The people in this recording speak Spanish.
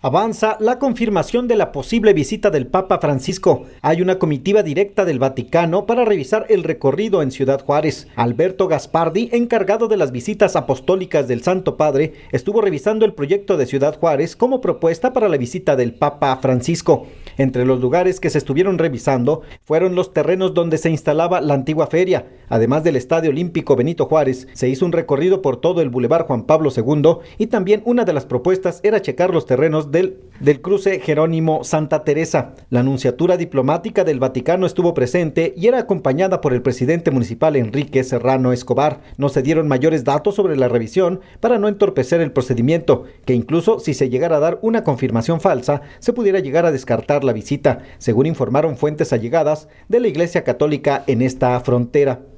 Avanza la confirmación de la posible visita del Papa Francisco. Hay una comitiva directa del Vaticano para revisar el recorrido en Ciudad Juárez. Alberto Gaspardi, encargado de las visitas apostólicas del Santo Padre, estuvo revisando el proyecto de Ciudad Juárez como propuesta para la visita del Papa Francisco. Entre los lugares que se estuvieron revisando fueron los terrenos donde se instalaba la antigua feria. Además del Estadio Olímpico Benito Juárez, se hizo un recorrido por todo el Boulevard Juan Pablo II y también una de las propuestas era checar los terrenos del del cruce Jerónimo Santa Teresa. La Anunciatura Diplomática del Vaticano estuvo presente y era acompañada por el presidente municipal Enrique Serrano Escobar. No se dieron mayores datos sobre la revisión para no entorpecer el procedimiento, que incluso si se llegara a dar una confirmación falsa, se pudiera llegar a descartar la visita, según informaron fuentes allegadas de la Iglesia Católica en esta frontera.